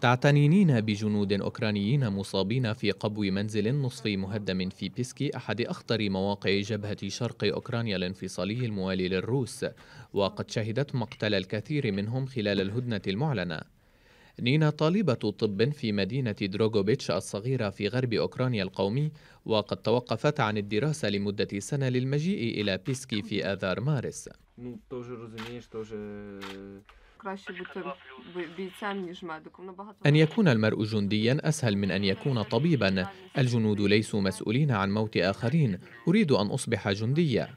تعتنينين بجنود أوكرانيين مصابين في قبو منزل نصفي مهدم في بيسكي أحد أخطر مواقع جبهة شرق أوكرانيا الانفصالي الموالي للروس وقد شهدت مقتل الكثير منهم خلال الهدنة المعلنة نينا طالبة طب في مدينة دروغوبيتش الصغيرة في غرب أوكرانيا القومي وقد توقفت عن الدراسة لمدة سنة للمجيء إلى بيسكي في آذار مارس أن يكون المرء جنديا أسهل من أن يكون طبيبا الجنود ليسوا مسؤولين عن موت آخرين أريد أن أصبح جنديا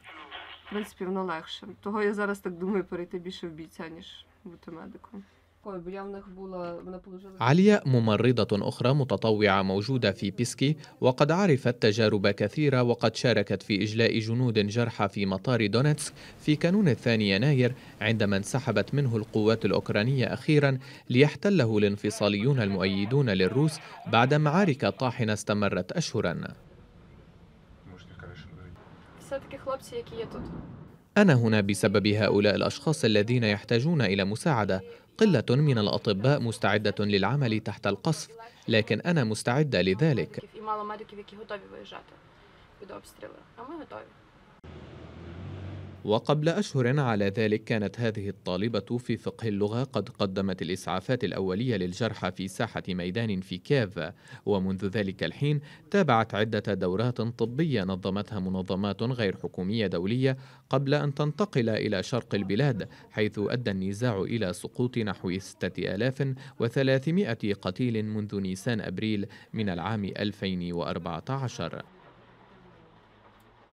علياء ممرضة أخرى متطوعة موجودة في بيسكي وقد عرفت تجارب كثيرة وقد شاركت في إجلاء جنود جرحى في مطار دونتسك في كانون الثاني يناير عندما انسحبت منه القوات الأوكرانية أخيرا ليحتله الانفصاليون المؤيدون للروس بعد معارك طاحنة استمرت أشهرا أنا هنا بسبب هؤلاء الأشخاص الذين يحتاجون إلى مساعدة قلة من الأطباء مستعدة للعمل تحت القصف لكن أنا مستعدة لذلك وقبل أشهر على ذلك كانت هذه الطالبة في فقه اللغة قد قدمت الإسعافات الأولية للجرحى في ساحة ميدان في كييف ومنذ ذلك الحين تابعت عدة دورات طبية نظمتها منظمات غير حكومية دولية قبل أن تنتقل إلى شرق البلاد حيث أدى النزاع إلى سقوط نحو 6300 قتيل منذ نيسان أبريل من العام 2014